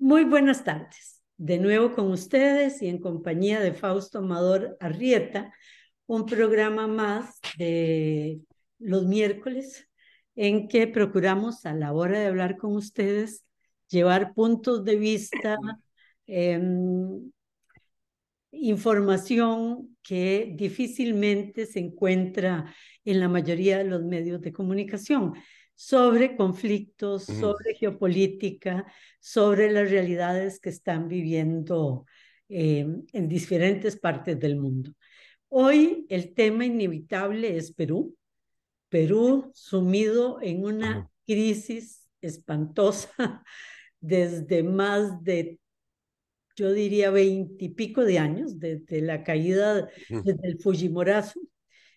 Muy buenas tardes. De nuevo con ustedes y en compañía de Fausto Amador Arrieta, un programa más de los miércoles en que procuramos a la hora de hablar con ustedes llevar puntos de vista, em, información que difícilmente se encuentra en la mayoría de los medios de comunicación sobre conflictos, sobre geopolítica, sobre las realidades que están viviendo eh, en diferentes partes del mundo. Hoy el tema inevitable es Perú. Perú sumido en una crisis espantosa desde más de, yo diría, veintipico de años, desde la caída, del Fujimorazo,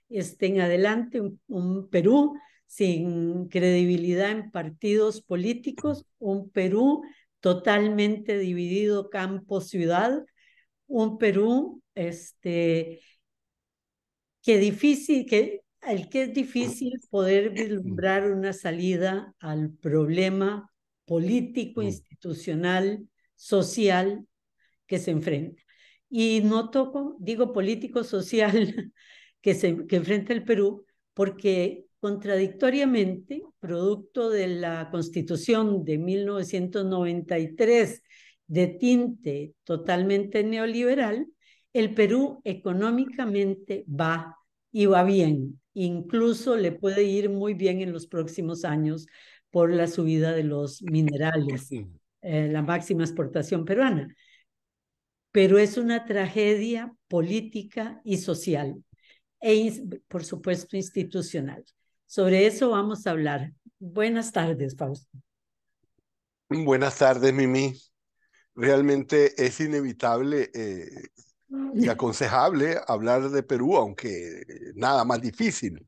este, en adelante, un Perú sin credibilidad en partidos políticos, un Perú totalmente dividido campo-ciudad, un Perú este, que difícil, que, el que es difícil poder vislumbrar una salida al problema político, mm. institucional, social que se enfrenta. Y no toco, digo político, social, que, se, que enfrenta el Perú, porque contradictoriamente, producto de la Constitución de 1993 de tinte totalmente neoliberal, el Perú económicamente va y va bien. Incluso le puede ir muy bien en los próximos años por la subida de los minerales, eh, la máxima exportación peruana. Pero es una tragedia política y social e, por supuesto, institucional. Sobre eso vamos a hablar. Buenas tardes, Fausto. Buenas tardes, Mimi. Realmente es inevitable eh, y mm. aconsejable hablar de Perú, aunque nada más difícil.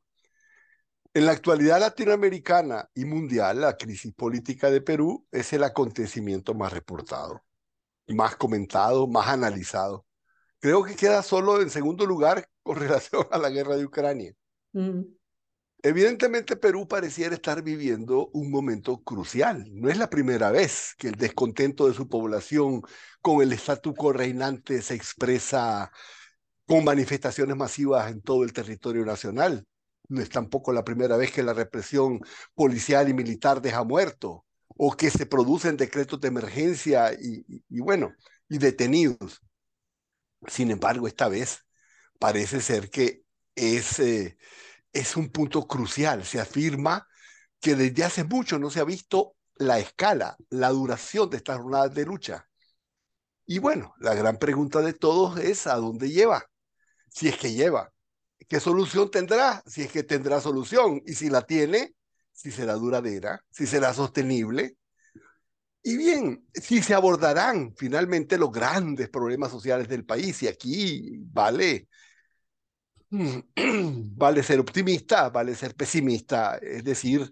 En la actualidad latinoamericana y mundial, la crisis política de Perú es el acontecimiento más reportado, más comentado, más analizado. Creo que queda solo en segundo lugar con relación a la guerra de Ucrania. Mm. Evidentemente Perú pareciera estar viviendo un momento crucial. No es la primera vez que el descontento de su población con el estatuto quo reinante se expresa con manifestaciones masivas en todo el territorio nacional. No es tampoco la primera vez que la represión policial y militar deja muerto o que se producen decretos de emergencia y, bueno, y detenidos. Sin embargo, esta vez parece ser que ese... Eh, es un punto crucial. Se afirma que desde hace mucho no se ha visto la escala, la duración de estas jornadas de lucha. Y bueno, la gran pregunta de todos es a dónde lleva, si es que lleva, qué solución tendrá, si es que tendrá solución, y si la tiene, si será duradera, si será sostenible, y bien, si se abordarán finalmente los grandes problemas sociales del país, y aquí vale Mm. vale ser optimista, vale ser pesimista, es decir,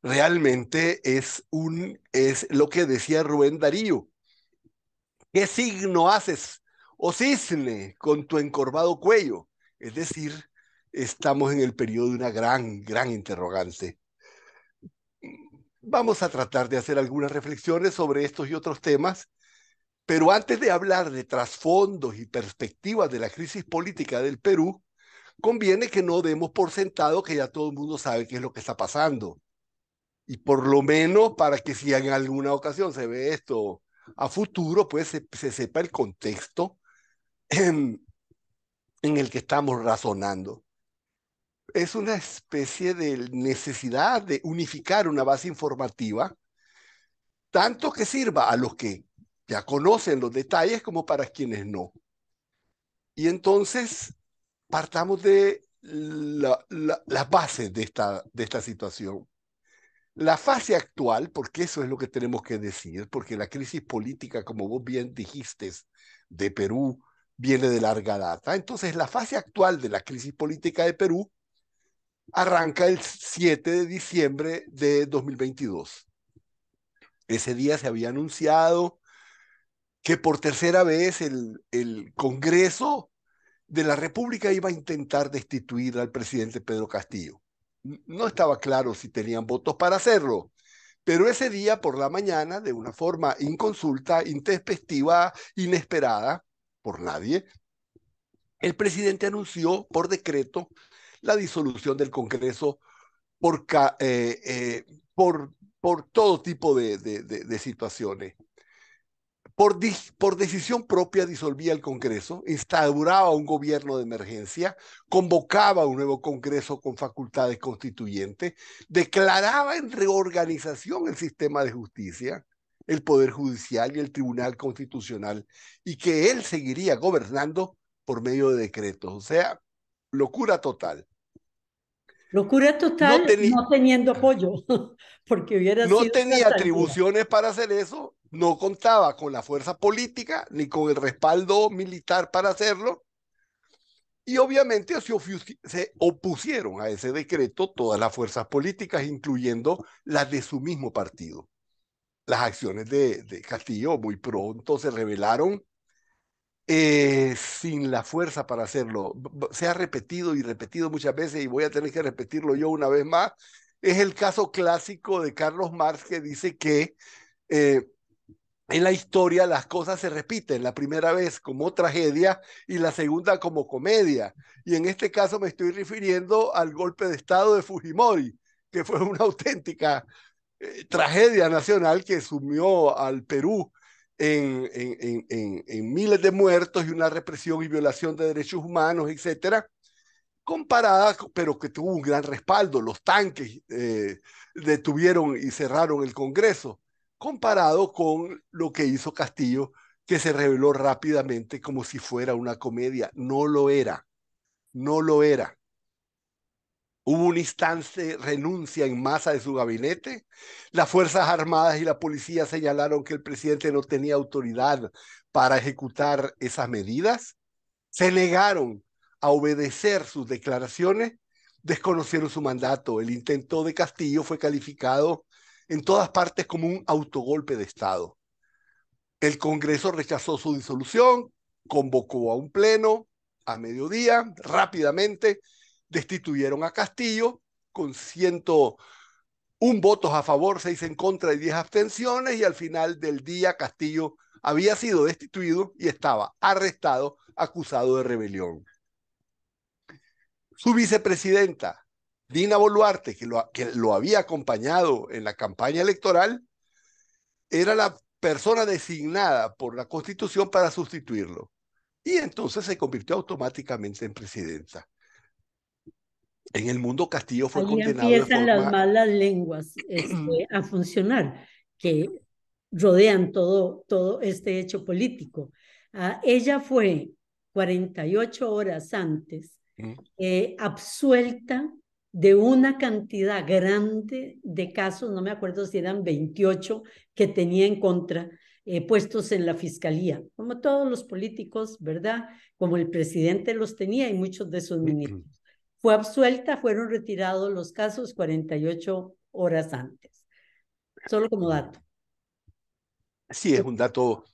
realmente es un es lo que decía Rubén Darío. ¿Qué signo haces, o cisne, con tu encorvado cuello? Es decir, estamos en el periodo de una gran, gran interrogante. Vamos a tratar de hacer algunas reflexiones sobre estos y otros temas, pero antes de hablar de trasfondos y perspectivas de la crisis política del Perú, conviene que no demos por sentado que ya todo el mundo sabe qué es lo que está pasando. Y por lo menos para que si en alguna ocasión se ve esto a futuro, pues se, sepa el contexto en, en el que estamos razonando. Es una especie de necesidad de unificar una base informativa, tanto que sirva a los que ya conocen los detalles como para quienes no. Y entonces partamos de la, las bases de esta, de esta situación. La fase actual, porque eso es lo que tenemos que decir, porque la crisis política, como vos bien dijiste, de Perú viene de larga data. Entonces, la fase actual de la crisis política de Perú arranca el 7 de diciembre de 2022. Ese día se había anunciado que por tercera vez el, el Congreso de la República iba a intentar destituir al presidente Pedro Castillo. No estaba claro si tenían votos para hacerlo, pero ese día por la mañana, de una forma inconsulta, intespectiva, inesperada, por nadie, el presidente anunció por decreto la disolución del Congreso por, eh, eh, por, por todo tipo de, de situaciones por, decisión propia disolvía el Congreso, instauraba un gobierno de emergencia, convocaba un nuevo Congreso con facultades constituyentes, declaraba en reorganización el sistema de justicia, el Poder Judicial y el Tribunal Constitucional, y que él seguiría gobernando por medio de decretos. O sea, locura total. Locura total no, teniendo apoyo, porque hubiera No tenía atribuciones para hacer eso no contaba con la fuerza política ni con el respaldo militar para hacerlo. Y obviamente se, opusieron a ese decreto todas las fuerzas políticas, incluyendo las de su mismo partido. Las acciones de, Castillo muy pronto se revelaron eh, sin la fuerza para hacerlo. Se ha repetido y repetido muchas veces y voy a tener que repetirlo yo una vez más. Es el caso clásico de Carlos Marx que dice que eh, en la historia las cosas se repiten, la primera vez como tragedia y la segunda como comedia. Y en este caso me estoy refiriendo al golpe de Estado de Fujimori, que fue una auténtica eh, tragedia nacional que sumió al Perú en, miles de muertos y una represión y violación de derechos humanos, etcétera, comparada, pero que tuvo un gran respaldo. Los tanques eh, detuvieron y cerraron el Congreso comparado con lo que hizo Castillo, que se reveló rápidamente como si fuera una comedia. No lo era, no lo era. Hubo un instante renuncia en masa de su gabinete. Las Fuerzas Armadas y la policía señalaron que el presidente no tenía autoridad para ejecutar esas medidas. Se negaron a obedecer sus declaraciones, desconocieron su mandato. El intento de Castillo fue calificado en todas partes como un autogolpe de Estado. El Congreso rechazó su disolución, convocó a un pleno a mediodía, rápidamente destituyeron a Castillo con 101 votos a favor, 6 en contra y 10 abstenciones y al final del día Castillo había sido destituido y estaba arrestado, acusado de rebelión. Su vicepresidenta, Dina Boluarte, que lo, que lo había acompañado en la campaña electoral, era la persona designada por la Constitución para sustituirlo. Y entonces se convirtió automáticamente en presidenta. En el mundo Castillo fue condenado condenado. Empiezan las malas lenguas este, a funcionar, que rodean todo, todo este hecho político. Ah, ella fue 48 horas antes eh, absuelta de una cantidad grande de casos, no me acuerdo si eran 28, que tenía en contra eh, puestos en la fiscalía, como todos los políticos, ¿verdad? Como el presidente los tenía y muchos de sus ministros. Fue absuelta, fueron retirados los casos 48 horas antes. Solo como dato. Sí, es un dato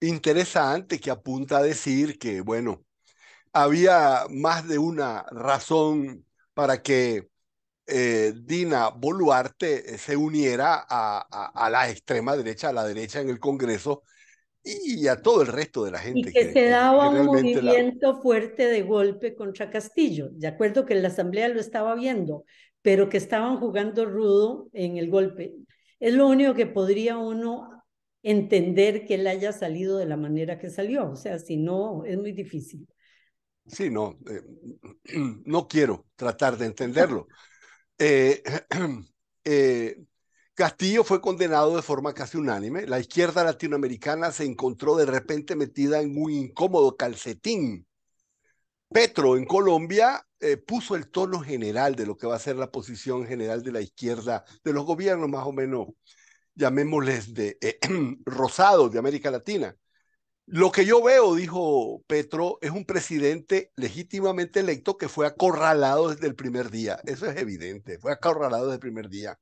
interesante que apunta a decir que, bueno, había más de una razón para que eh, Dina Boluarte se uniera a, a, la extrema derecha, a la derecha en el Congreso y, a todo el resto de la gente. Y que, se daba un movimiento fuerte de golpe contra Castillo. De acuerdo que la Asamblea lo estaba viendo, pero que estaban jugando rudo en el golpe. Es lo único que podría uno entender que él haya salido de la manera que salió. O sea, si no, es muy difícil. Sí, no, eh, no quiero tratar de entenderlo. Eh, eh, Castillo fue condenado de forma casi unánime. La izquierda latinoamericana se encontró de repente metida en un incómodo calcetín. Petro en Colombia puso el tono general de lo que va a ser la posición general de la izquierda, de los gobiernos más o menos, llamémosles de rosados de América Latina lo que yo veo, dijo Petro, es un presidente legítimamente electo que fue acorralado desde el primer día. Eso es evidente, fue acorralado desde el primer día.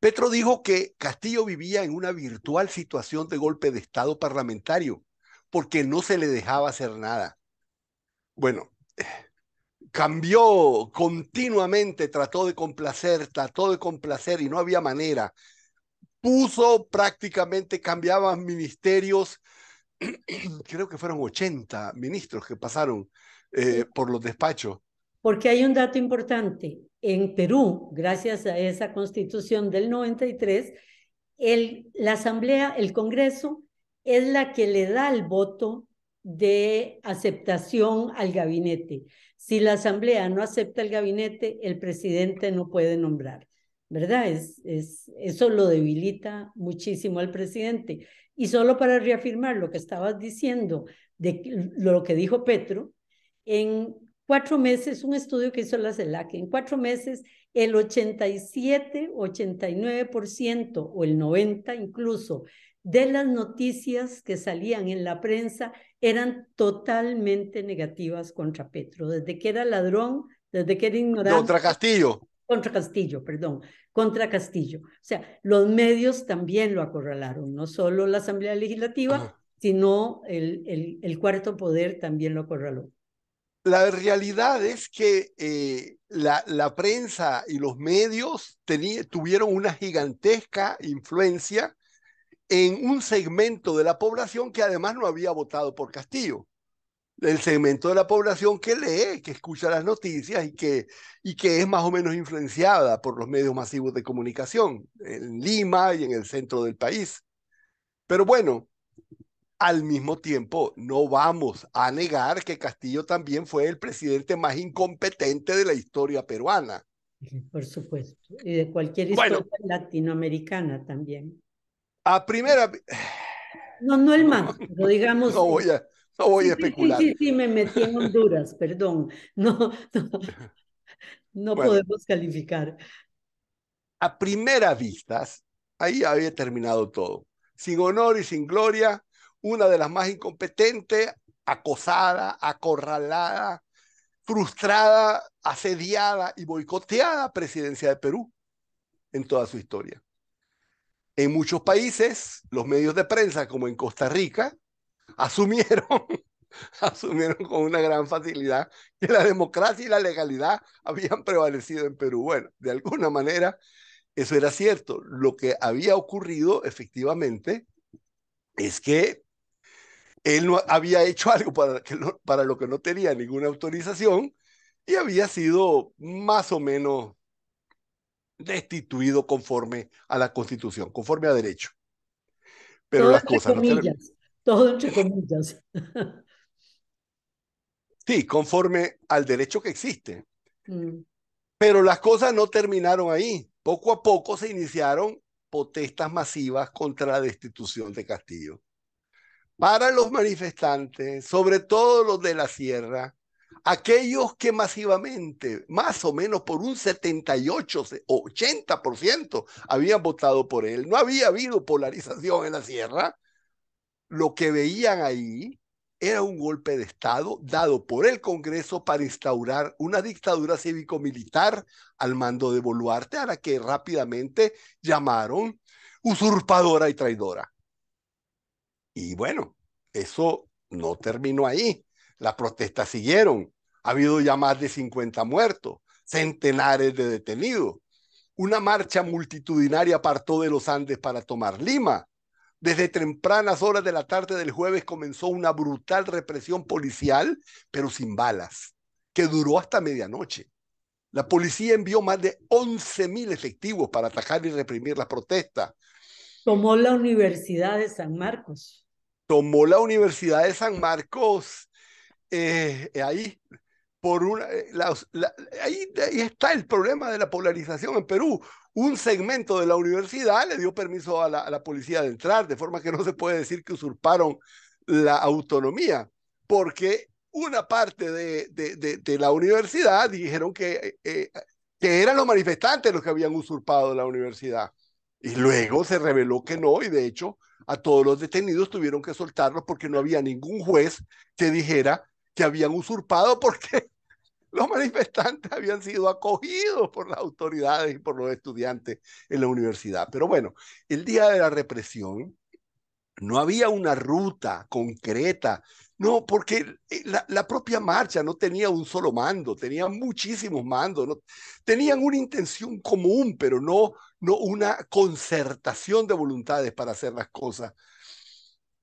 Petro dijo que Castillo vivía en una virtual situación de golpe de Estado parlamentario, porque no se le dejaba hacer nada. Bueno, cambió continuamente, trató de complacer, trató de complacer y no había manera puso prácticamente, cambiaba ministerios creo que fueron 80 ministros que pasaron eh, por los despachos. Porque hay un dato importante. En Perú, gracias a esa constitución del 93, el, la Asamblea, el Congreso, es la que le da el voto de aceptación al gabinete. Si la Asamblea no acepta el gabinete, el presidente no puede nombrar, ¿verdad? Es, es, eso lo debilita muchísimo al presidente. Y solo para reafirmar lo que estabas diciendo de lo que dijo Petro, en cuatro meses, un estudio que hizo la CELAC, en cuatro meses el 87, 89% o el 90% incluso de las noticias que salían en la prensa eran totalmente negativas contra Petro, desde que era ladrón, desde que era ignorante. Contra Castillo contra Castillo, perdón, contra Castillo. O sea, los medios también lo acorralaron, no solo la Asamblea Legislativa, sino el, cuarto poder también lo acorraló. La realidad es que eh, la, prensa y los medios tuvieron una gigantesca influencia en un segmento de la población que además no había votado por Castillo el segmento de la población que lee, que escucha las noticias y que, y que es más o menos influenciada por los medios masivos de comunicación en Lima y en el centro del país. Pero bueno, al mismo tiempo, no vamos a negar que Castillo también fue el presidente más incompetente de la historia peruana. Por supuesto, y de cualquier historia latinoamericana también. A primera... No, no el más, pero digamos... voy no voy a especular. Sí, sí, sí, me metí en Honduras, perdón. No, no, podemos calificar. A primera vistas, ahí había terminado todo. Sin honor y sin gloria, una de las más incompetentes, acosada, acorralada, frustrada, asediada y boicoteada presidencia de Perú en toda su historia. En muchos países, los medios de prensa, como en Costa Rica, asumieron, asumieron con una gran facilidad que la democracia y la legalidad habían prevalecido en Perú. Bueno, de alguna manera, eso era cierto. Lo que había ocurrido efectivamente es que él no había hecho algo para, lo, para lo que no tenía ninguna autorización y había sido más o menos destituido conforme a la constitución, conforme a derecho. Pero las cosas... No todo Sí, conforme al derecho que existe. Mm. Pero las cosas no terminaron ahí. Poco a poco se iniciaron protestas masivas contra la destitución de Castillo. Para los manifestantes, sobre todo los de la sierra, aquellos que masivamente, más o menos por un 78 o 80%, habían votado por él. No había habido polarización en la sierra, lo que veían ahí era un golpe de Estado dado por el Congreso para instaurar una dictadura cívico-militar al mando de Boluarte, a la que rápidamente llamaron usurpadora y traidora. Y bueno, eso no terminó ahí. Las protestas siguieron. Ha habido ya más de 50 muertos, centenares de detenidos. Una marcha multitudinaria partió de los Andes para tomar Lima. Desde tempranas horas de la tarde del jueves comenzó una brutal represión policial, pero sin balas, que duró hasta medianoche. La policía envió más de 11.000 efectivos para atacar y reprimir las protestas. Tomó la Universidad de San Marcos. Tomó la Universidad de San Marcos. Eh, eh, ahí, por una, eh, ahí está el problema de la polarización en Perú un segmento de la universidad le dio permiso a la, policía de entrar, de forma que no se puede decir que usurparon la autonomía, porque una parte de, de, la universidad dijeron que, eh, eh, que eran los manifestantes los que habían usurpado la universidad. Y luego se reveló que no, y de hecho a todos los detenidos tuvieron que soltarlos porque no había ningún juez que dijera que habían usurpado porque los manifestantes habían sido acogidos por las autoridades y por los estudiantes en la universidad. Pero bueno, el día de la represión no había una ruta concreta, no, porque eh, la, propia marcha no tenía un solo mando, tenía muchísimos mandos, tenían una intención común, pero no, no una concertación de voluntades para hacer las cosas.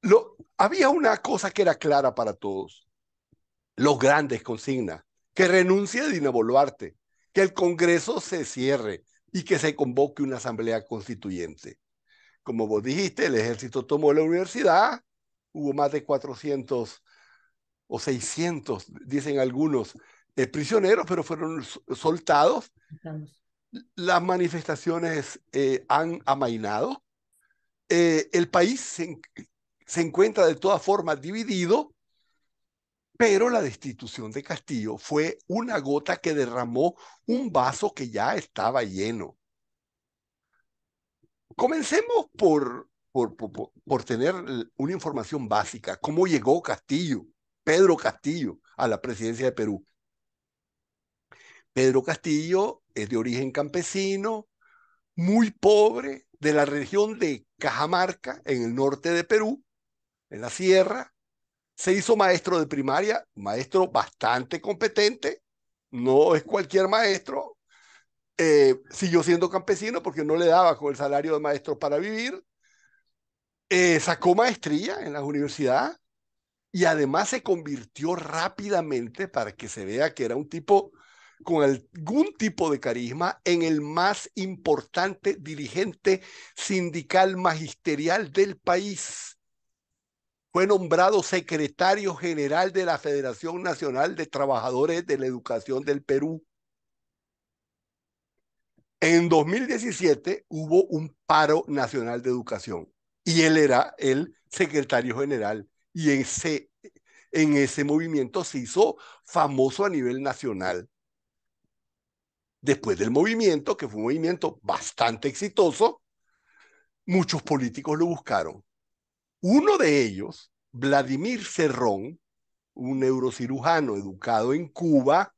Lo, había una cosa que era clara para todos, los grandes consignas que renuncie Dina Boluarte, que el Congreso se cierre y que se convoque una asamblea constituyente. Como vos dijiste, el ejército tomó la universidad, hubo más de 400 o 600, dicen algunos, prisioneros, pero fueron soltados. Las manifestaciones eh, han amainado. Eh, el país se, se encuentra de todas formas dividido pero la destitución de Castillo fue una gota que derramó un vaso que ya estaba lleno. Comencemos por, por, tener una información básica. ¿Cómo llegó Castillo, Pedro Castillo, a la presidencia de Perú? Pedro Castillo es de origen campesino, muy pobre, de la región de Cajamarca, en el norte de Perú, en la sierra, se hizo maestro de primaria, maestro bastante competente, no es cualquier maestro. Eh, siguió siendo campesino porque no le daba con el salario de maestro para vivir. Eh, sacó maestría en la universidad y además se convirtió rápidamente, para que se vea que era un tipo con algún tipo de carisma, en el más importante dirigente sindical magisterial del país fue nombrado secretario general de la Federación Nacional de Trabajadores de la Educación del Perú. En 2017 hubo un paro nacional de educación y él era el secretario general y en ese movimiento se hizo famoso a nivel nacional. Después del movimiento, que fue un movimiento bastante exitoso, muchos políticos lo buscaron uno de ellos, Vladimir Cerrón, un neurocirujano educado en Cuba,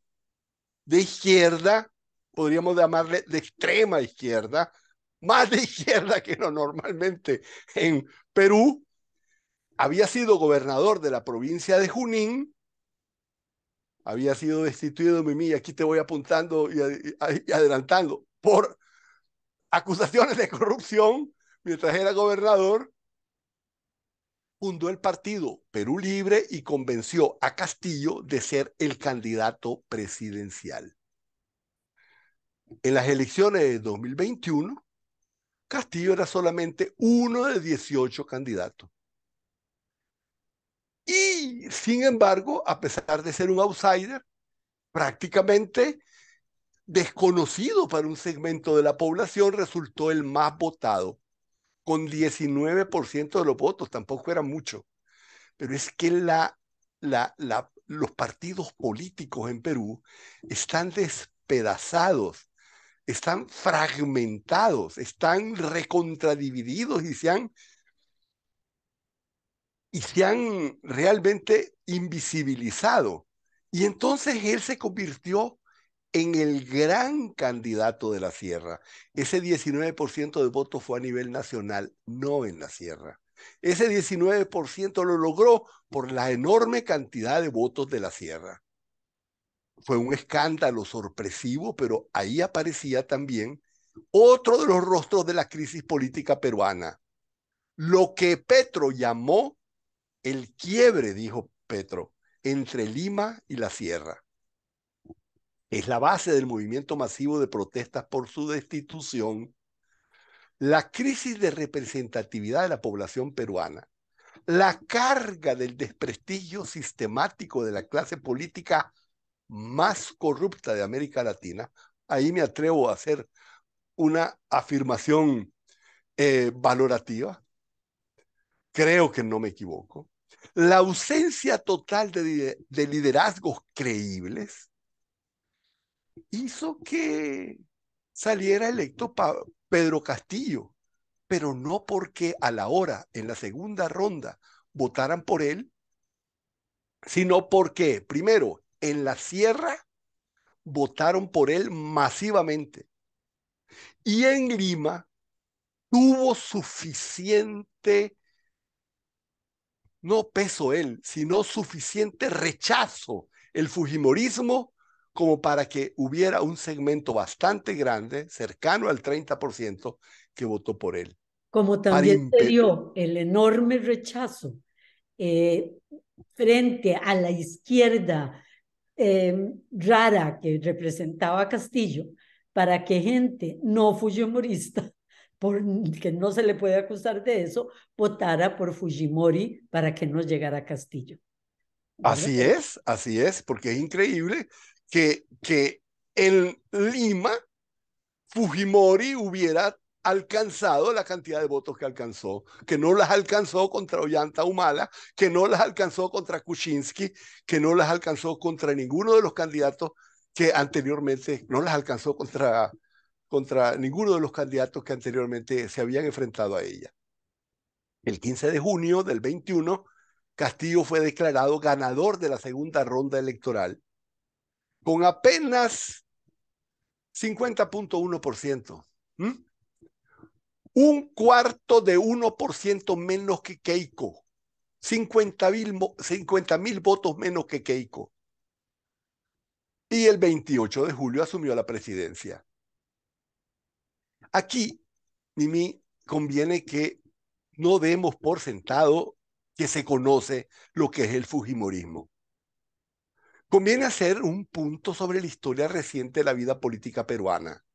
de izquierda, podríamos llamarle de extrema izquierda, más de izquierda que lo normalmente en Perú, había sido gobernador de la provincia de Junín, había sido destituido, Mimi, aquí te voy apuntando y adelantando, por acusaciones de corrupción mientras era gobernador, fundó el partido Perú Libre y convenció a Castillo de ser el candidato presidencial. En las elecciones de 2021, Castillo era solamente uno de 18 candidatos. Y, sin embargo, a pesar de ser un outsider, prácticamente desconocido para un segmento de la población, resultó el más votado con 19% de los votos, tampoco era mucho. Pero es que la, la, la, los partidos políticos en Perú están despedazados, están fragmentados, están recontradivididos y se han, y se han realmente invisibilizado. Y entonces él se convirtió en el gran candidato de la sierra. Ese 19% de votos fue a nivel nacional, no en la sierra. Ese 19% lo logró por la enorme cantidad de votos de la sierra. Fue un escándalo sorpresivo, pero ahí aparecía también otro de los rostros de la crisis política peruana. Lo que Petro llamó el quiebre, dijo Petro, entre Lima y la sierra es la base del movimiento masivo de protestas por su destitución, la crisis de representatividad de la población peruana, la carga del desprestigio sistemático de la clase política más corrupta de América Latina, ahí me atrevo a hacer una afirmación eh, valorativa, creo que no me equivoco, la ausencia total de liderazgos creíbles, hizo que saliera electo Pedro Castillo, pero no porque a la hora, en la segunda ronda, votaran por él, sino porque, primero, en la sierra votaron por él masivamente. Y en Lima tuvo suficiente, no peso él, sino suficiente rechazo el Fujimorismo como para que hubiera un segmento bastante grande, cercano al 30%, que votó por él. Como también se dio el enorme rechazo eh, frente a la izquierda eh, rara que representaba Castillo, para que gente no fujimorista, que no se le puede acusar de eso, votara por Fujimori para que no llegara a Castillo. Así es, así es, porque es increíble que, en Lima Fujimori hubiera alcanzado la cantidad de votos que alcanzó, que no las alcanzó contra Ollanta Humala, que no las alcanzó contra Kuczynski, que no las alcanzó contra ninguno de los candidatos que anteriormente, no las alcanzó contra, contra ninguno de los candidatos que anteriormente se habían enfrentado a ella. El 15 de junio del 21, Castillo fue declarado ganador de la segunda ronda electoral con apenas 50.1%. Un cuarto de 1% menos que Keiko. 50.000 mil, mil votos menos que Keiko. Y el 28 de julio asumió la presidencia. Aquí, Mimi, conviene que no demos por sentado que se conoce lo que es el Fujimorismo conviene hacer un punto sobre la historia reciente de la vida política peruana.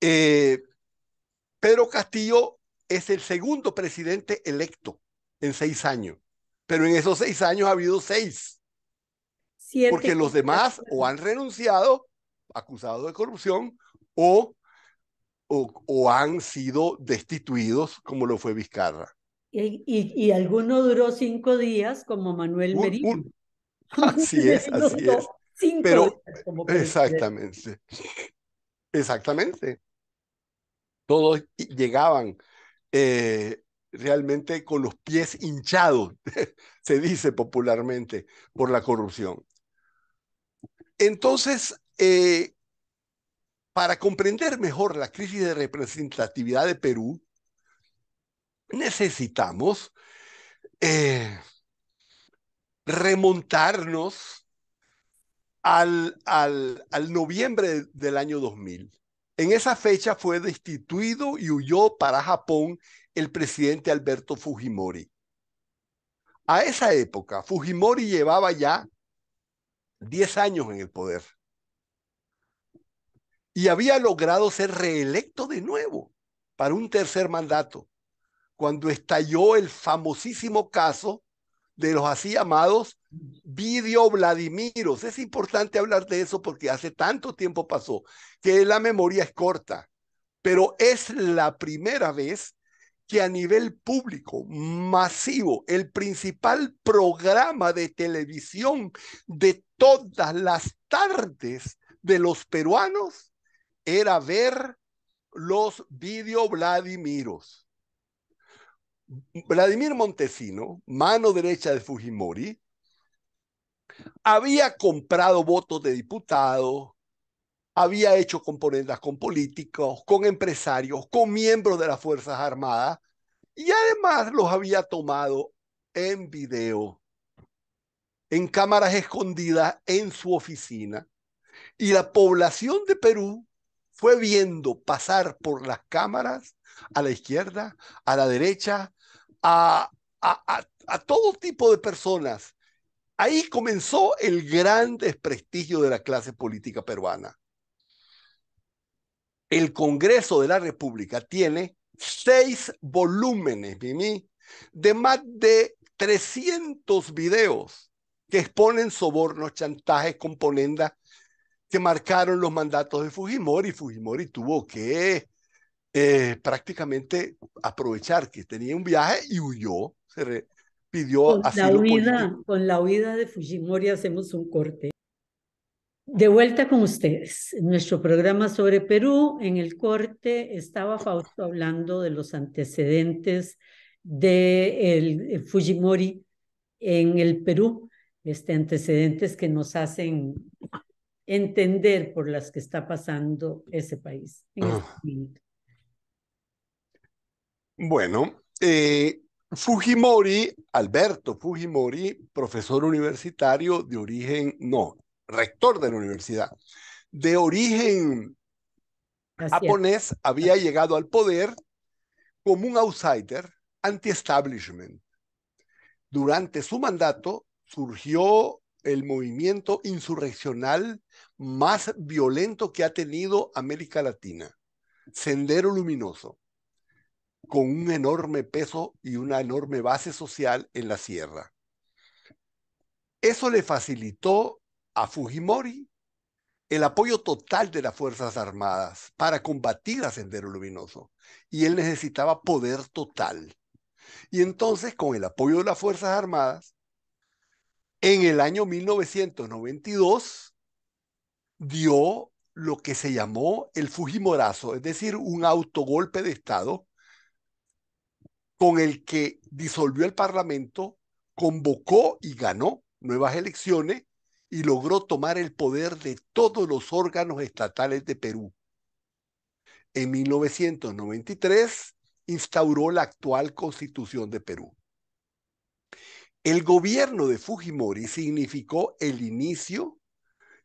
Eh, Pedro Castillo es el segundo presidente electo en seis años, pero en esos seis años ha habido seis. Porque los demás o han renunciado, acusados de corrupción, o, o, han sido destituidos, como lo fue Vizcarra. Y, alguno duró cinco días, como Manuel Merino. Así es, así es. Pero, exactamente. Exactamente. Todos llegaban eh, realmente con los pies hinchados, se dice popularmente, por la corrupción. Entonces, eh, para comprender mejor la crisis de representatividad de Perú, necesitamos eh, remontarnos al, al, al noviembre del año 2000. En esa fecha fue destituido y huyó para Japón el presidente Alberto Fujimori. A esa época, Fujimori llevaba ya 10 años en el poder y había logrado ser reelecto de nuevo para un tercer mandato, cuando estalló el famosísimo caso de los así llamados video Vladimiros. Es importante hablar de eso porque hace tanto tiempo pasó que la memoria es corta, pero es la primera vez que a nivel público, masivo, el principal programa de televisión de todas las tardes de los peruanos era ver los video Vladimiros. Vladimir Montesino, mano derecha de Fujimori, había comprado votos de diputados, había hecho componendas con políticos, con empresarios, con miembros de las Fuerzas Armadas y además los había tomado en video, en cámaras escondidas en su oficina. Y la población de Perú fue viendo pasar por las cámaras a la izquierda, a la derecha, a, a, a, todo tipo de personas. Ahí comenzó el gran desprestigio de la clase política peruana. El Congreso de la República tiene seis volúmenes, Mimi, de más de 300 videos que exponen sobornos, chantajes, componendas que marcaron los mandatos de Fujimori. Fujimori tuvo que eh, prácticamente aprovechar que tenía un viaje y huyó, se pidió con asilo la huida, Con la huida de Fujimori hacemos un corte. De vuelta con ustedes, nuestro programa sobre Perú, en el corte estaba Fausto hablando de los antecedentes de el, Fujimori en el Perú, este, antecedentes que nos hacen entender por las que está pasando ese país ah. este bueno, eh, Fujimori, Alberto Fujimori, profesor universitario de origen, no, rector de la universidad, de origen japonés, había llegado al poder como un outsider anti-establishment. Durante su mandato surgió el movimiento insurreccional más violento que ha tenido América Latina, Sendero Luminoso con un enorme peso y una enorme base social en la sierra. Eso le facilitó a Fujimori el apoyo total de las Fuerzas Armadas para combatir a Sendero Luminoso. Y él necesitaba poder total. Y entonces, con el apoyo de las Fuerzas Armadas, en el año 1992 dio lo que se llamó el Fujimorazo, es decir, un autogolpe de Estado con el que disolvió el Parlamento, convocó y ganó nuevas elecciones y logró tomar el poder de todos los órganos estatales de Perú. En 1993 instauró la actual constitución de Perú. El gobierno de Fujimori significó el inicio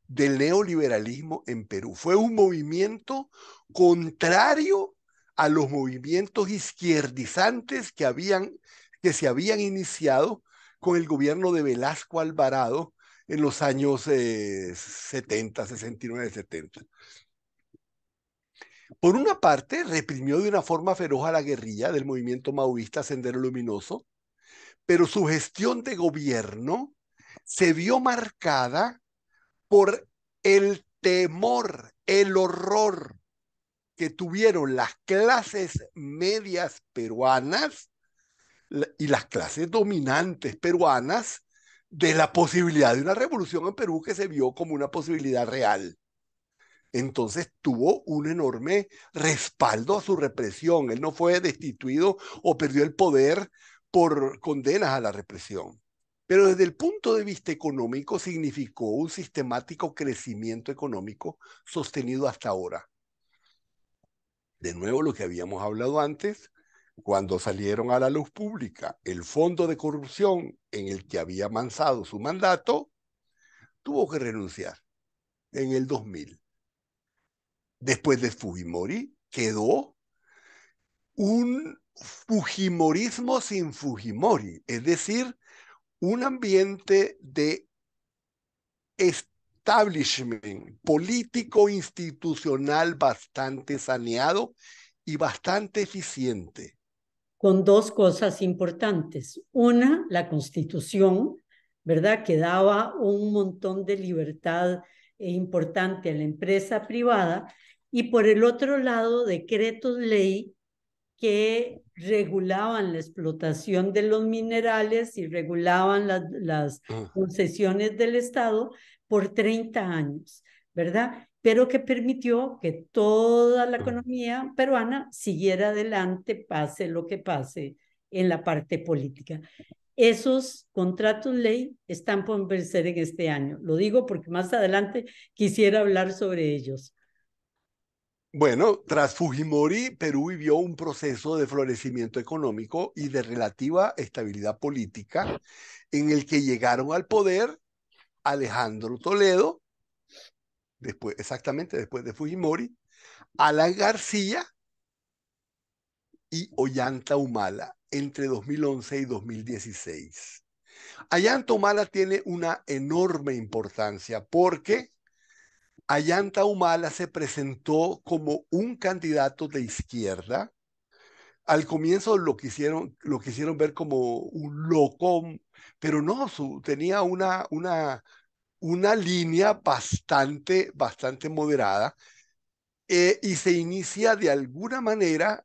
del neoliberalismo en Perú. Fue un movimiento contrario a los movimientos izquierdizantes que, habían, que se habían iniciado con el gobierno de Velasco Alvarado en los años 70, 69, 70. Por una parte, reprimió de una forma feroz a la guerrilla del movimiento maoísta Sendero Luminoso, pero su gestión de gobierno se vio marcada por el temor, el horror que tuvieron las clases medias peruanas y las clases dominantes peruanas de la posibilidad de una revolución en Perú que se vio como una posibilidad real. Entonces tuvo un enorme respaldo a su represión. Él no fue destituido o perdió el poder por condenas a la represión. Pero desde el punto de vista económico significó un sistemático crecimiento económico sostenido hasta ahora. De nuevo, lo que habíamos hablado antes, cuando salieron a la luz pública el fondo de corrupción en el que había avanzado su mandato, tuvo que renunciar en el 2000. Después de Fujimori quedó un Fujimorismo sin Fujimori, es decir, un ambiente de establishment político institucional bastante saneado y bastante eficiente. Con dos cosas importantes. Una, la constitución, ¿verdad? Que daba un montón de libertad e importante a la empresa privada. Y por el otro lado, decretos ley que regulaban la explotación de los minerales y regulaban las, ah. concesiones del Estado por 30 años, ¿verdad? Pero que permitió que toda la ah. economía peruana siguiera adelante, pase lo que pase en la parte política. Esos contratos ley están por vencer en este año. Lo digo porque más adelante quisiera hablar sobre ellos. Bueno, tras Fujimori, Perú vivió un proceso de florecimiento económico y de relativa estabilidad política en el que llegaron al poder Alejandro Toledo, después, exactamente después de Fujimori, Alan García y Ollanta Humala entre 2011 y 2016. Ollanta Humala tiene una enorme importancia porque Ayanta Humala se presentó como un candidato de izquierda. Al comienzo lo quisieron, lo quisieron ver como un loco, pero no, tenía una, una, una línea bastante, bastante moderada. Eh, y se inicia de alguna manera,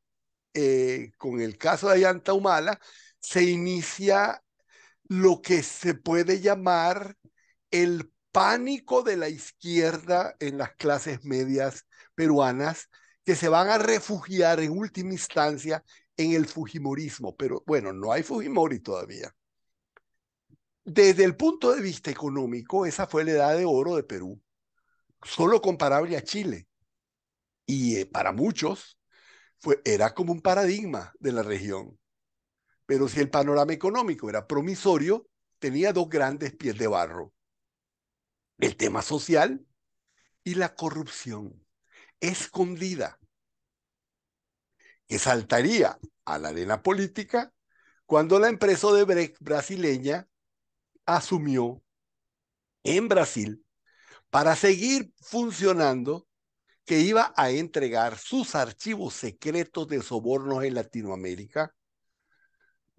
eh, con el caso de Ayanta Humala, se inicia lo que se puede llamar el pánico de la izquierda en las clases medias peruanas que se van a refugiar en última instancia en el Fujimorismo. Pero bueno, no hay Fujimori todavía. Desde el punto de vista económico, esa fue la edad de oro de Perú, solo comparable a Chile. Y eh, para muchos fue, era como un paradigma de la región. Pero si el panorama económico era promisorio, tenía dos grandes pies de barro el tema social y la corrupción escondida, que saltaría a la arena política cuando la empresa de brasileña asumió en Brasil para seguir funcionando que iba a entregar sus archivos secretos de sobornos en Latinoamérica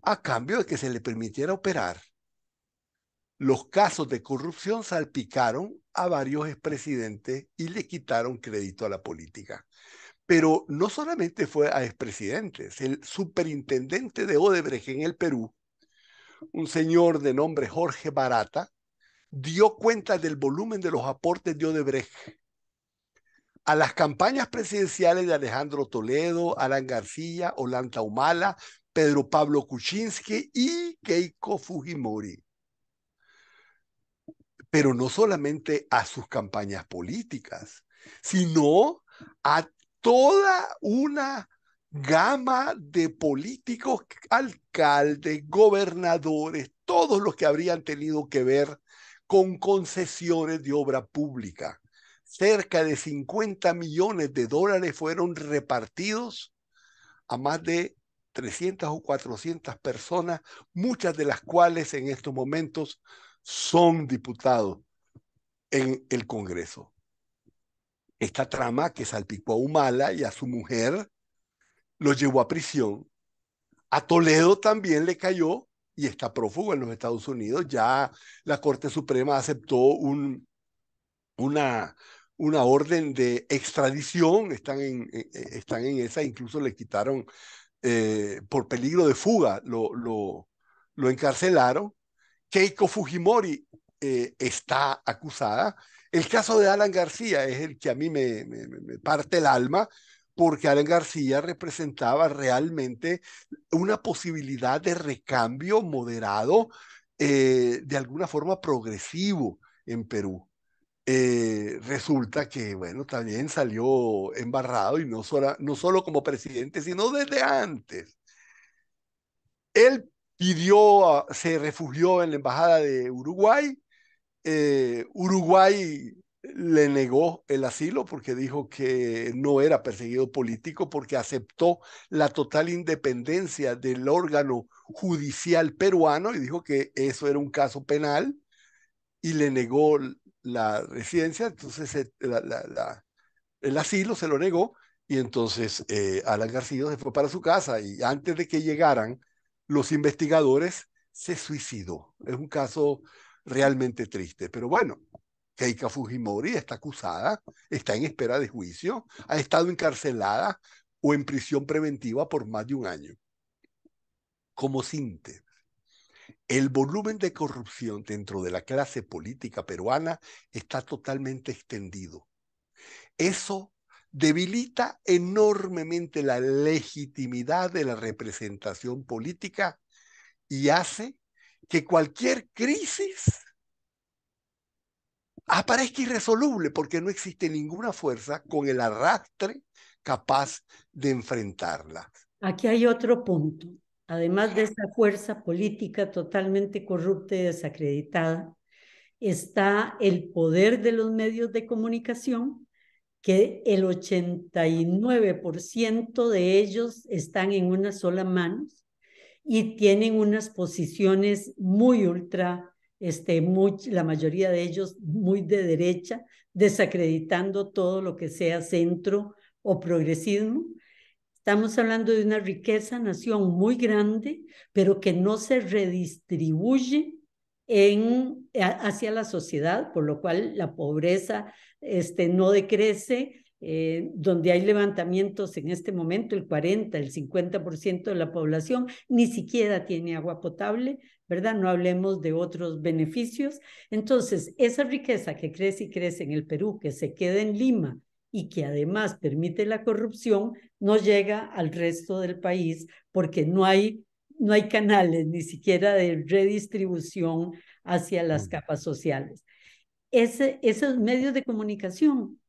a cambio de que se le permitiera operar los casos de corrupción salpicaron a varios expresidentes y le quitaron crédito a la política. Pero no solamente fue a expresidentes, el superintendente de Odebrecht en el Perú, un señor de nombre Jorge Barata, dio cuenta del volumen de los aportes de Odebrecht a las campañas presidenciales de Alejandro Toledo, Alan García, Olanta Humala, Pedro Pablo Kuczynski y Keiko Fujimori pero no solamente a sus campañas políticas, sino a toda una gama de políticos, alcaldes, gobernadores, todos los que habrían tenido que ver con concesiones de obra pública. Cerca de 50 millones de dólares fueron repartidos a más de 300 o 400 personas, muchas de las cuales en estos momentos son diputados en el Congreso. Esta trama que salpicó a Humala y a su mujer lo llevó a prisión. A Toledo también le cayó y está prófugo en los Estados Unidos. Ya la Corte Suprema aceptó un, una, una orden de extradición, están en, eh, eh, están en esa, incluso le quitaron eh, por peligro de fuga, lo, lo, lo encarcelaron. Keiko Fujimori eh, está acusada. El caso de Alan García es el que a mí me, parte el alma, porque Alan García representaba realmente una posibilidad de recambio moderado, eh, de alguna forma progresivo en Perú. Eh, resulta que, bueno, también salió embarrado y no, no solo como presidente, sino desde antes. Él pidió, se refugió en la embajada de Uruguay. Eh, Uruguay le negó el asilo porque dijo que no era perseguido político porque aceptó la total independencia del órgano judicial peruano y dijo que eso era un caso penal y le negó la residencia, entonces eh, el asilo se lo negó y entonces eh, Alan García se fue para su casa y antes de que llegaran los investigadores, se suicidó. Es un caso realmente triste. Pero bueno, Keika Fujimori está acusada, está en espera de juicio, ha estado encarcelada o en prisión preventiva por más de un año. Como síntesis, el volumen de corrupción dentro de la clase política peruana está totalmente extendido. Eso debilita enormemente la legitimidad de la representación política y hace que cualquier crisis aparezca irresoluble porque no existe ninguna fuerza con el arrastre capaz de enfrentarla. Aquí hay otro punto. Además de esa fuerza política totalmente corrupta y desacreditada, está el poder de los medios de comunicación que el 89% de ellos están en una sola mano y tienen unas posiciones muy ultra, este, la mayoría de ellos muy de derecha, desacreditando todo lo que sea centro o progresismo. Estamos hablando de una riqueza nación muy grande, pero que no se redistribuye eh, hacia la sociedad, por lo cual la pobreza este, no decrece, eh, donde hay levantamientos en este momento, el 40, el 50% de la población ni siquiera tiene agua potable, ¿verdad? No hablemos de otros beneficios. Entonces, esa riqueza que crece y crece en el Perú, que se queda en Lima y que además permite la corrupción, no llega al resto del país porque no hay no hay canales ni siquiera de redistribución hacia las mm. capas sociales. Ese, esos medios de comunicación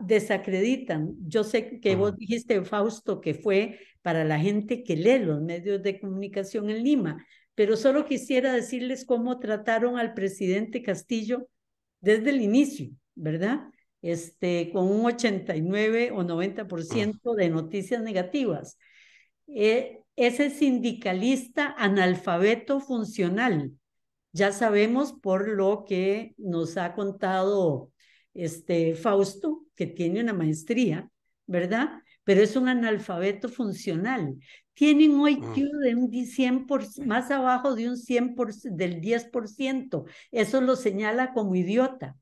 desacreditan. Yo sé que vos dijiste, Fausto, que fue para la gente que lee los medios de comunicación en Lima, pero solo quisiera decirles cómo trataron al presidente Castillo desde el inicio, ¿verdad? Este, con un 89 o 90% de noticias negativas. Eh, ese sindicalista analfabeto funcional. Ya sabemos por lo que nos ha contado este Fausto, que tiene una maestría, ¿verdad? Pero es un analfabeto funcional. Tiene un IQ mm. de un más abajo de un 100 del 10%. Eso lo señala como idiota.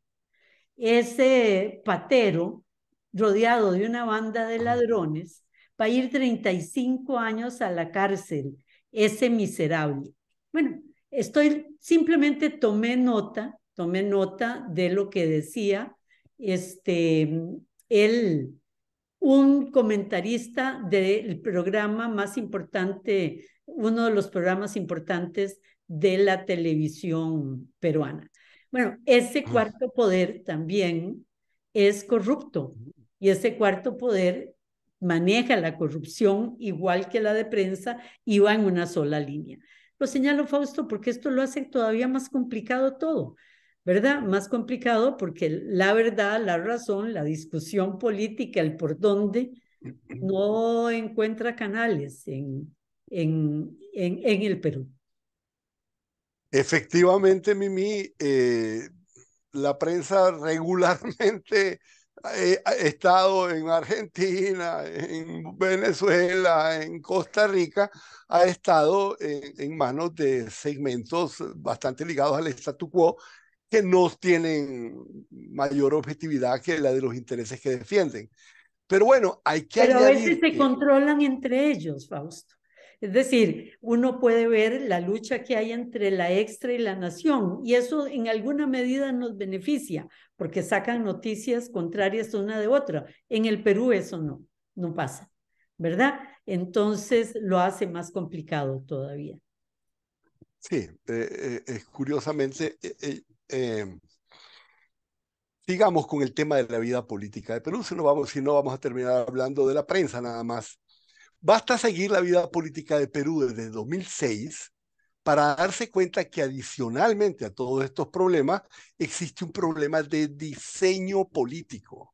Ese patero rodeado de una banda de ladrones va a ir 35 años a la cárcel, ese miserable. Bueno, estoy simplemente tomé nota, tomé nota de lo que decía este él un comentarista del programa más importante, uno de los programas importantes de la televisión peruana. Bueno, ese cuarto poder también es corrupto y ese cuarto poder maneja la corrupción igual que la de prensa y va en una sola línea. Lo señalo, Fausto, porque esto lo hace todavía más complicado todo, ¿verdad? Más complicado porque la verdad, la razón, la discusión política, el por dónde, no encuentra canales en, en, en, el Perú. Efectivamente, Mimi, eh, la prensa regularmente he estado en Argentina, en Venezuela, en Costa Rica, ha estado en, manos de segmentos bastante ligados al statu quo que no tienen mayor objetividad que la de los intereses que defienden. Pero bueno, hay que... Pero a veces se controlan entre ellos, Fausto. Es decir, uno puede ver la lucha que hay entre la extra y la nación y eso en alguna medida nos beneficia porque sacan noticias contrarias una de otra. En el Perú eso no, no pasa, ¿verdad? Entonces lo hace más complicado todavía. Sí, eh, eh, curiosamente, eh, sigamos digamos con el tema de la vida política de Perú, si no vamos, si no vamos a terminar hablando de la prensa nada más. Basta seguir la vida política de Perú desde 2006 para darse cuenta que adicionalmente a todos estos problemas existe un problema de diseño político.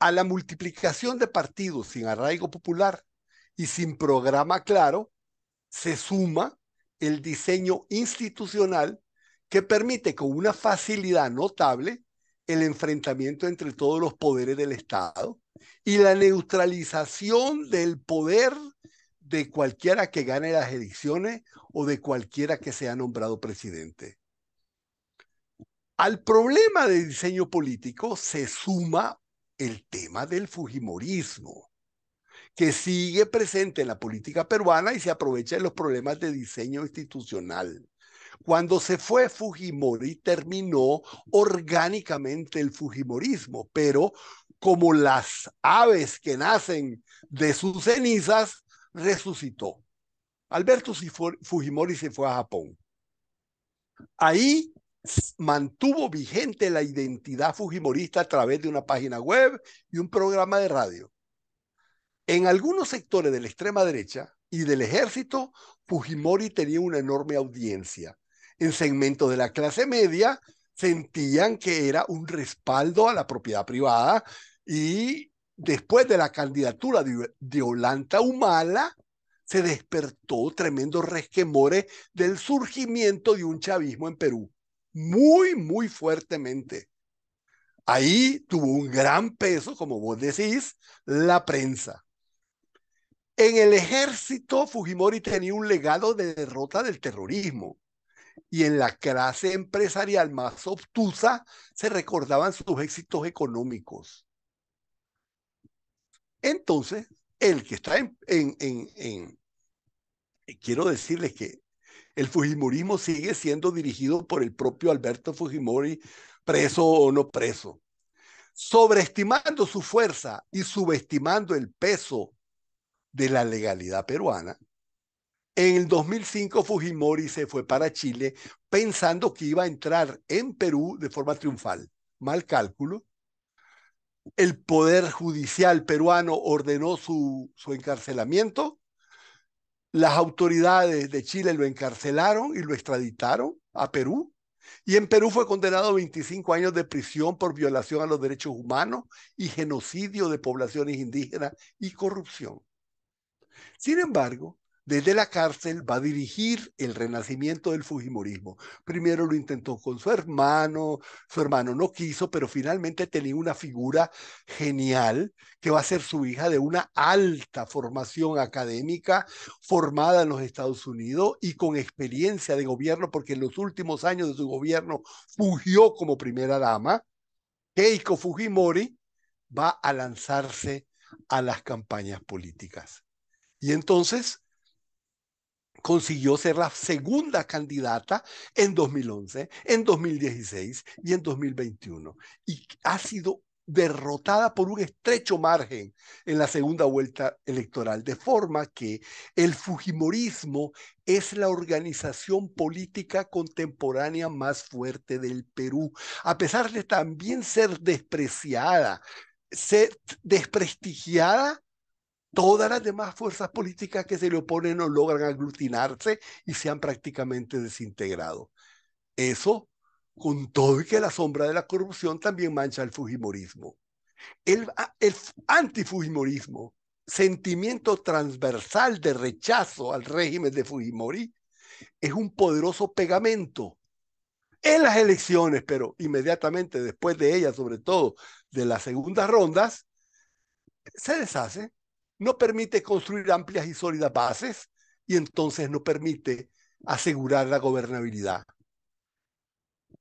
A la multiplicación de partidos sin arraigo popular y sin programa claro, se suma el diseño institucional que permite con una facilidad notable el enfrentamiento entre todos los poderes del Estado y la neutralización del poder de cualquiera que gane las elecciones o de cualquiera que sea nombrado presidente. Al problema de diseño político se suma el tema del Fujimorismo, que sigue presente en la política peruana y se aprovecha de los problemas de diseño institucional. Cuando se fue Fujimori, terminó orgánicamente el Fujimorismo, pero como las aves que nacen de sus cenizas, resucitó. Alberto Fujimori se fue a Japón. Ahí mantuvo vigente la identidad fujimorista a través de una página web y un programa de radio. En algunos sectores de la extrema derecha y del ejército, Fujimori tenía una enorme audiencia en segmento de la clase media sentían que era un respaldo a la propiedad privada y después de la candidatura de, de Olanta Humala se despertó tremendo resquemores del surgimiento de un chavismo en Perú, muy, muy fuertemente. Ahí tuvo un gran peso, como vos decís, la prensa. En el ejército, Fujimori tenía un legado de derrota del terrorismo y en la clase empresarial más obtusa se recordaban sus éxitos económicos. Entonces, el que está en, quiero decirles que el Fujimorismo sigue siendo dirigido por el propio Alberto Fujimori, preso o no preso. Sobreestimando su fuerza y subestimando el peso de la legalidad peruana, en el 2005 Fujimori se fue para Chile pensando que iba a entrar en Perú de forma triunfal. Mal cálculo. El Poder Judicial peruano ordenó su, encarcelamiento. Las autoridades de Chile lo encarcelaron y lo extraditaron a Perú. Y en Perú fue condenado a 25 años de prisión por violación a los derechos humanos y genocidio de poblaciones indígenas y corrupción. Sin embargo, desde la cárcel va a dirigir el renacimiento del Fujimorismo. Primero lo intentó con su hermano, su hermano no quiso, pero finalmente tenía una figura genial que va a ser su hija de una alta formación académica, formada en los Estados Unidos y con experiencia de gobierno, porque en los últimos años de su gobierno fugió como primera dama. Keiko Fujimori va a lanzarse a las campañas políticas. Y entonces consiguió ser la segunda candidata en 2011, en 2016 y en 2021. Y ha sido derrotada por un estrecho margen en la segunda vuelta electoral, de forma que el Fujimorismo es la organización política contemporánea más fuerte del Perú, a pesar de también ser despreciada, ser desprestigiada todas las demás fuerzas políticas que se le oponen no logran aglutinarse y se han prácticamente desintegrado. Eso, con todo y que la sombra de la corrupción también mancha el fujimorismo. El, ah, antifujimorismo, sentimiento transversal de rechazo al régimen de Fujimori, es un poderoso pegamento en las elecciones, pero inmediatamente después de ellas, sobre todo de las segundas rondas, se deshace no permite construir amplias y sólidas bases y entonces no permite asegurar la gobernabilidad.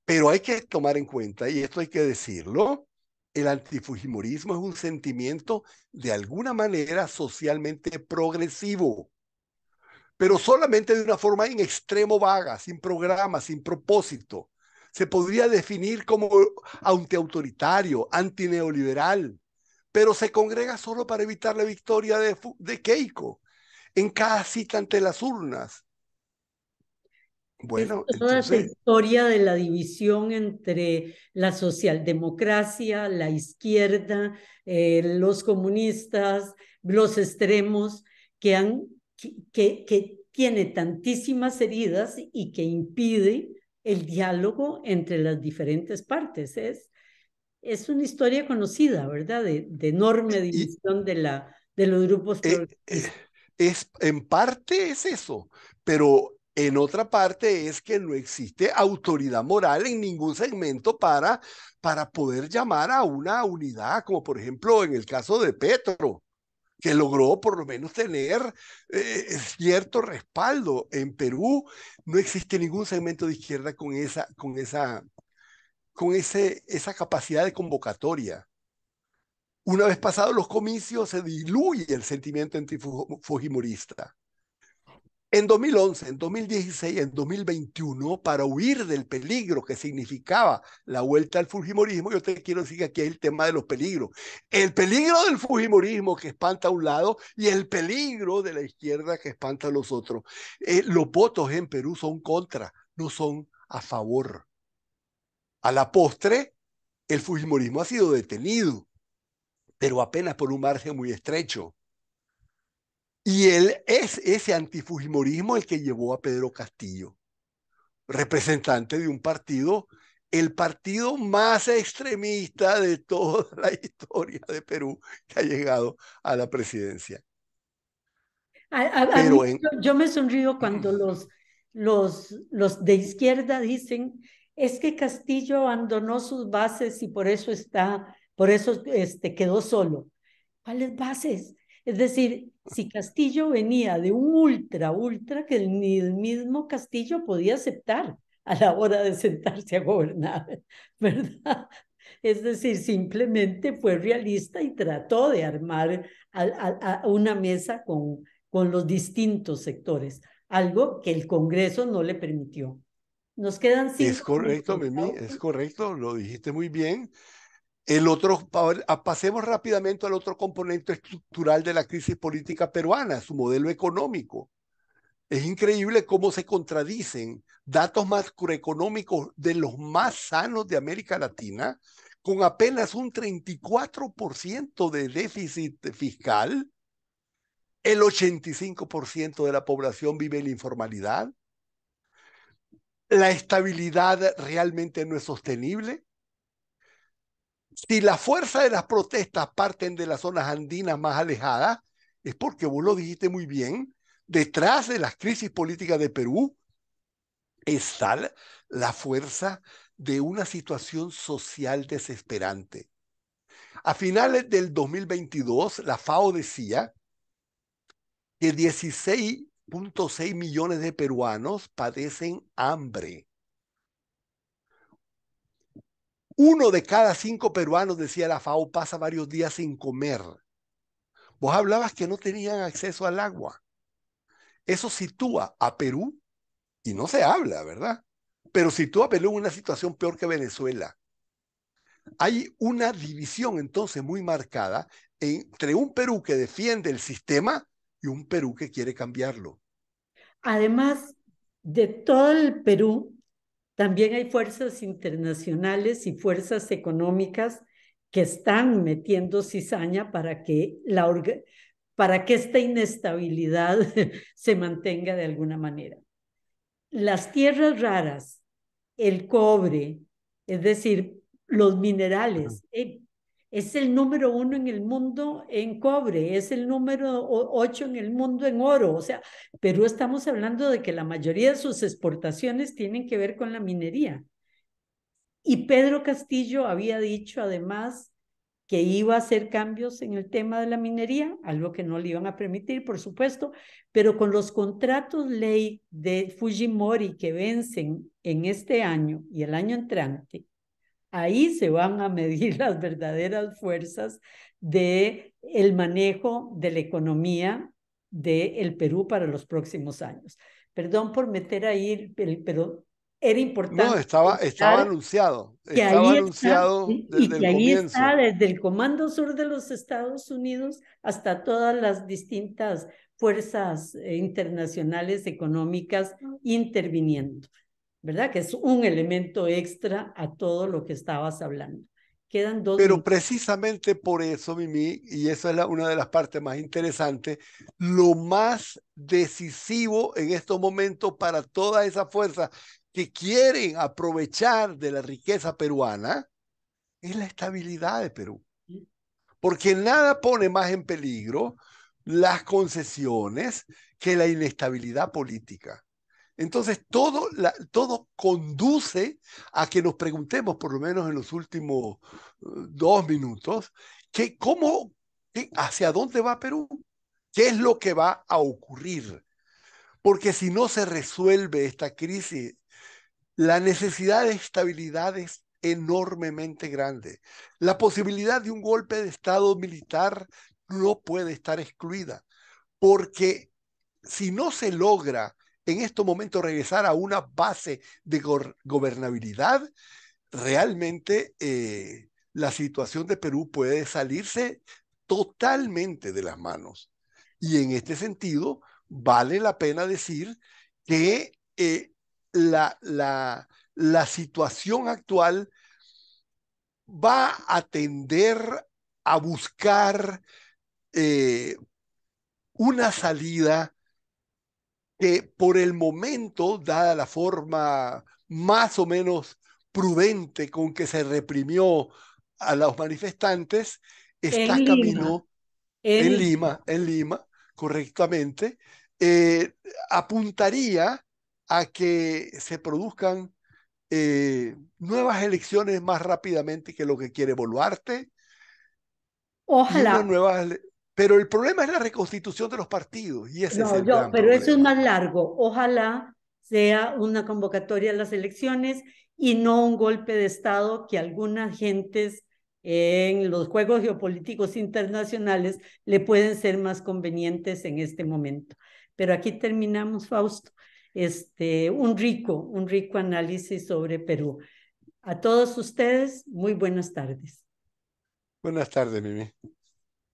Pero hay que tomar en cuenta, y esto hay que decirlo, el antifujimorismo es un sentimiento de alguna manera socialmente progresivo, pero solamente de una forma en extremo vaga, sin programa, sin propósito. Se podría definir como antiautoritario, antineoliberal, pero se congrega solo para evitar la victoria de, Keiko en casi cita ante las urnas. Bueno, es toda esa historia de la división entre la socialdemocracia, la izquierda, eh, los comunistas, los extremos, que, han, que tiene tantísimas heridas y que impide el diálogo entre las diferentes partes. Es es una historia conocida, ¿verdad? De, enorme división de, la, de los grupos. Eh, eh, es, en parte es eso, pero en otra parte es que no existe autoridad moral en ningún segmento para, para poder llamar a una unidad, como por ejemplo en el caso de Petro que logró por lo menos tener eh, cierto respaldo. En Perú no existe ningún segmento de izquierda con esa, con esa con ese, esa capacidad de convocatoria. Una vez pasados los comicios, se diluye el sentimiento antifujimorista. En 2011, en 2016, en 2021, para huir del peligro que significaba la vuelta al fujimorismo, yo te quiero decir que aquí hay el tema de los peligros. El peligro del fujimorismo que espanta a un lado y el peligro de la izquierda que espanta a los otros. Eh, los votos en Perú son contra, no son a favor. A la postre, el Fujimorismo ha sido detenido, pero apenas por un margen muy estrecho. Y él es ese antifujimorismo el que llevó a Pedro Castillo, representante de un partido, el partido más extremista de toda la historia de Perú que ha llegado a la presidencia. Yo me sonrío cuando los, los, los de izquierda dicen es que Castillo abandonó sus bases y por eso está, por eso este, quedó solo. ¿Cuáles bases? Es decir, si Castillo venía de un ultra, ultra, que ni el mismo Castillo podía aceptar a la hora de sentarse a gobernar, ¿verdad? Es decir, simplemente fue realista y trató de armar una mesa con, con los distintos sectores, algo que el Congreso no le permitió. Nos quedan cinco. Es correcto, Mimi, es correcto, lo dijiste muy bien. El otro, pasemos rápidamente al otro componente estructural de la crisis política peruana, su modelo económico. Es increíble cómo se contradicen datos macroeconómicos de los más sanos de América Latina, con apenas un 34% de déficit fiscal, el 85% de la población vive en la informalidad, la estabilidad realmente no es sostenible. Si la fuerza de las protestas parten de las zonas andinas más alejadas, es porque vos lo dijiste muy bien, detrás de las crisis políticas de Perú está la fuerza de una situación social desesperante. A finales del 2022, la FAO decía que 16 seis millones de peruanos padecen hambre. Uno de cada cinco peruanos, decía la FAO, pasa varios días sin comer. Vos hablabas que no tenían acceso al agua. Eso sitúa a Perú, y no se habla, ¿verdad? Pero sitúa a Perú en una situación peor que Venezuela. Hay una división entonces muy marcada entre un Perú que defiende el sistema un Perú que quiere cambiarlo. Además de todo el Perú, también hay fuerzas internacionales y fuerzas económicas que están metiendo cizaña para que, la para que esta inestabilidad se mantenga de alguna manera. Las tierras raras, el cobre, es decir, los minerales, es el número uno en el mundo en cobre, es el número ocho en el mundo en oro. O sea, Perú estamos hablando de que la mayoría de sus exportaciones tienen que ver con la minería. Y Pedro Castillo había dicho además que iba a hacer cambios en el tema de la minería, algo que no le iban a permitir, por supuesto, pero con los contratos ley de Fujimori que vencen en este año y el año entrante, Ahí se van a medir las verdaderas fuerzas del el manejo de la economía del el Perú para los próximos años. Perdón por meter ahí, pero era importante. No, estaba, anunciado. Estaba anunciado desde y que ahí está desde el Comando Sur de los Estados Unidos hasta todas las distintas fuerzas eh, internacionales económicas interviniendo. ¿verdad? Que es un elemento extra a todo lo que estabas hablando. Quedan dos. Pero precisamente por eso, Mimi, y eso es una de las partes más interesantes, lo más decisivo en estos momentos para toda esa fuerza que quieren aprovechar de la riqueza peruana es la estabilidad de Perú. Porque nada pone más en peligro las concesiones que la inestabilidad política. Entonces, todo, todo conduce a que nos preguntemos, por lo menos en los últimos eh, dos minutos, que cómo, hacia dónde va Perú, qué es lo que va a ocurrir. Porque si no se resuelve esta crisis, la necesidad de estabilidad es enormemente grande. La posibilidad de un golpe de Estado militar no puede estar excluida, porque si no se logra en estos momentos regresar a una base de gobernabilidad, realmente eh, la situación de Perú puede salirse totalmente de las manos. Y en este sentido, vale la pena decir que eh, la, situación actual va a tender a buscar eh, una salida que por el momento, dada la forma más o menos prudente con que se reprimió a los manifestantes, está camino En... Lima, en Lima, correctamente, eh, apuntaría a que se produzcan eh, nuevas elecciones más rápidamente que lo que quiere Boluarte. Ojalá. Pero el problema es la reconstitución de los partidos. Y no, es yo, pero eso es más largo. Ojalá sea una convocatoria a las elecciones y no un golpe de Estado que algunas gentes en los juegos geopolíticos internacionales le pueden ser más convenientes en este momento. Pero aquí terminamos, Fausto. Este, un rico, un rico análisis sobre Perú. A todos ustedes, muy buenas tardes. Buenas tardes, Mimi.